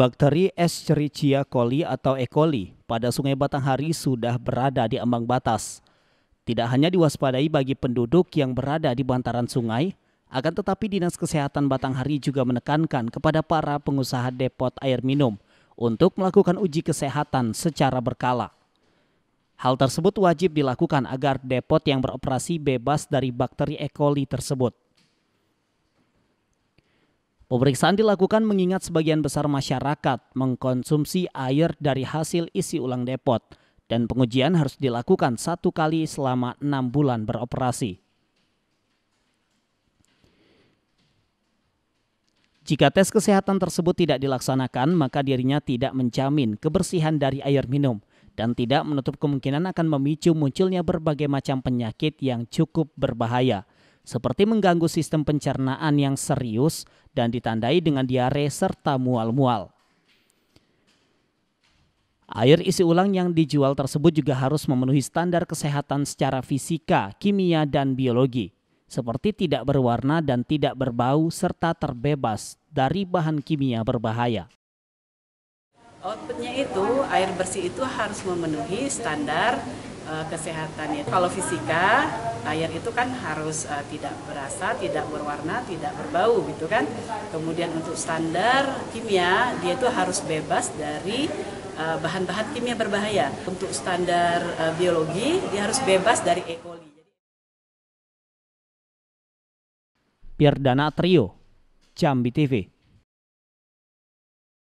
Bakteri Escherichia coli atau E. coli pada Sungai Batanghari sudah berada di ambang batas. Tidak hanya diwaspadai bagi penduduk yang berada di bantaran sungai, akan tetapi Dinas Kesehatan Batanghari juga menekankan kepada para pengusaha depot air minum untuk melakukan uji kesehatan secara berkala. Hal tersebut wajib dilakukan agar depot yang beroperasi bebas dari bakteri E. coli tersebut. Pemeriksaan dilakukan mengingat sebagian besar masyarakat mengkonsumsi air dari hasil isi ulang depot dan pengujian harus dilakukan satu kali selama enam bulan beroperasi. Jika tes kesehatan tersebut tidak dilaksanakan, maka dirinya tidak menjamin kebersihan dari air minum dan tidak menutup kemungkinan akan memicu munculnya berbagai macam penyakit yang cukup berbahaya seperti mengganggu sistem pencernaan yang serius dan ditandai dengan diare serta mual-mual. Air isi ulang yang dijual tersebut juga harus memenuhi standar kesehatan secara fisika, kimia, dan biologi, seperti tidak berwarna dan tidak berbau serta terbebas dari bahan kimia berbahaya. Outputnya itu air bersih itu harus memenuhi standar uh, eh, kesehatan. Kalau fisika air itu kan harus uh, tidak berasa, tidak berwarna, tidak berbau gitu kan. Kemudian untuk standar kimia dia itu harus bebas dari bahan e, bahan-bahan kimia berbahaya. Untuk standar uh, biologi dia harus bebas dari E. coli. Pierdana Trio, Jambi TV.